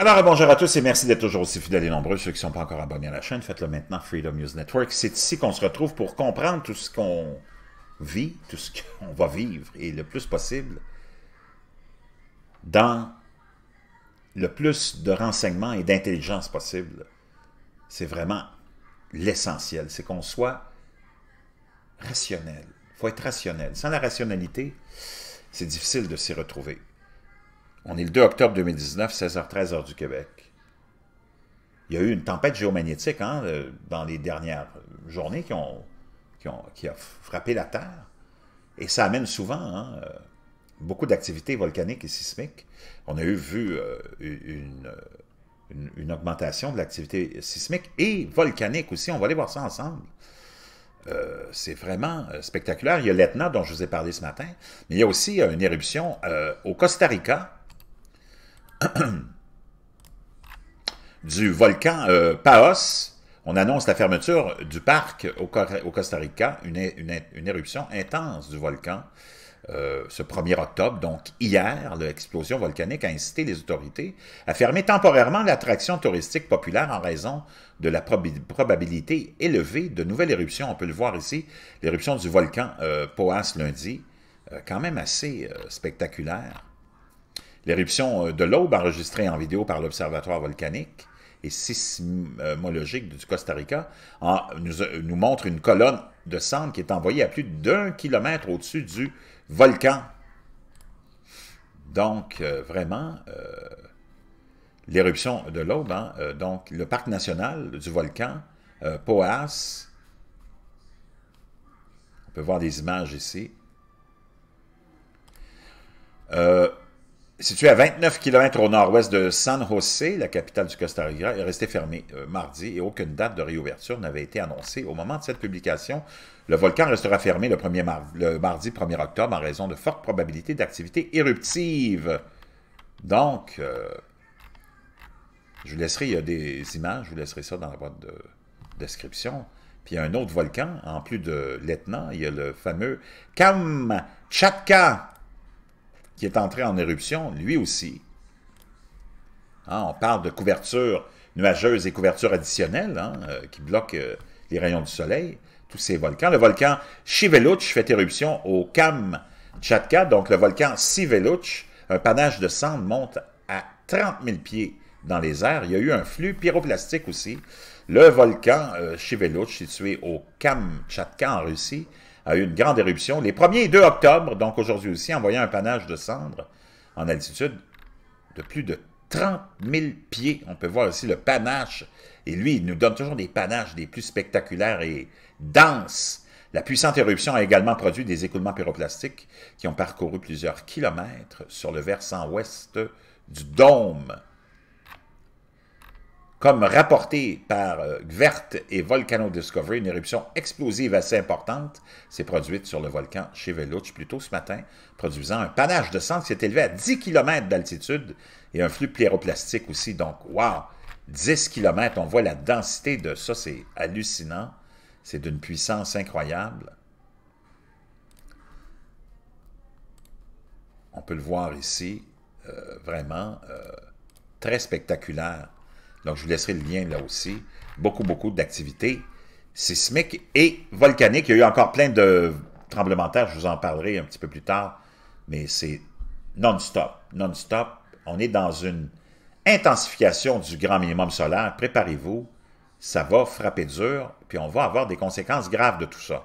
Alors, bonjour à tous et merci d'être toujours aussi fidèles et nombreux. Ceux qui ne sont pas encore abonnés à la chaîne, faites-le maintenant, Freedom News Network. C'est ici qu'on se retrouve pour comprendre tout ce qu'on vit, tout ce qu'on va vivre, et le plus possible, dans le plus de renseignements et d'intelligence possible. C'est vraiment l'essentiel, c'est qu'on soit rationnel. Il faut être rationnel. Sans la rationalité, c'est difficile de s'y retrouver. On est le 2 octobre 2019, 16h13 heure du Québec. Il y a eu une tempête géomagnétique hein, euh, dans les dernières journées qui, ont, a frappé la Terre. Et ça amène souvent hein, euh, beaucoup d'activités volcaniques et sismiques. On a eu vu euh, une, augmentation de l'activité sismique et volcanique aussi. On va aller voir ça ensemble. c'est vraiment spectaculaire. Il y a l'Etna dont je vous ai parlé ce matin, mais il y a aussi une éruption au Costa Rica du volcan euh, Paos, on annonce la fermeture du parc au, Costa Rica, une, éruption intense du volcan euh, ce 1er octobre. Donc hier, l'explosion volcanique a incité les autorités à fermer temporairement l'attraction touristique populaire en raison de la probabilité élevée de nouvelles éruptions. On peut le voir ici, l'éruption du volcan euh, Paos lundi, quand même assez spectaculaire. L'éruption euh, de l'aube enregistrée en vidéo par l'Observatoire volcanique et sismologique du Costa Rica euh, nous, montre une colonne de cendres qui est envoyée à plus d'un kilomètre au-dessus du volcan. Donc, euh, vraiment, l'éruption de l'aube, hein, donc le parc national du volcan Poas, on peut voir des images ici, euh, Situé à 29 km au nord-ouest de San José, la capitale du Costa Rica, est resté fermé euh, mardi et aucune date de réouverture n'avait été annoncée au moment de cette publication. Le volcan restera fermé le, mardi 1er octobre en raison de fortes probabilités d'activité éruptive. Donc, euh, je vous laisserai, il y a des images, je vous laisserai ça dans la boîte de euh, description. Puis il y a un autre volcan, en plus de l'Etna, il y a le fameux Kamchatka qui est entré en éruption, lui aussi. Hein, on parle de couverture nuageuse et couverture additionnelle hein, euh, qui bloquent euh, les rayons du soleil, tous ces volcans. Le volcan Shiveluch fait éruption au Kamchatka, donc le volcan Siveluch, un panache de cendres monte à 30 000 pieds dans les airs. Il y a eu un flux pyroplastique aussi. Le volcan Shiveluch, euh, situé au Kamchatka en Russie, a eu une grande éruption les 1er 2 octobre, donc aujourd'hui aussi, en voyant un panache de cendres en altitude de plus de 30 000 pieds. On peut voir aussi le panache. Et lui, il nous donne toujours des panaches des plus spectaculaires et denses. La puissante éruption a également produit des écoulements pyroplastiques qui ont parcouru plusieurs kilomètres sur le versant ouest du dôme. Comme rapporté par euh, Gvert et Volcano Discovery, une éruption explosive assez importante s'est produite sur le volcan Chevelouch plus tôt ce matin, produisant un panache de sang qui s'est élevé à 10 km d'altitude et un flux pyroplastique aussi. Donc, wow! 10 km, on voit la densité de ça, c'est hallucinant. C'est d'une puissance incroyable. On peut le voir ici, euh, vraiment euh, très spectaculaire. Donc, je vous laisserai le lien là aussi. Beaucoup, beaucoup d'activités sismiques et volcaniques. Il y a eu encore plein de tremblements de terre. Je vous en parlerai un petit peu plus tard. Mais c'est non-stop, non-stop. On est dans une intensification du grand minimum solaire. Préparez-vous. Ça va frapper dur, puis on va avoir des conséquences graves de tout ça.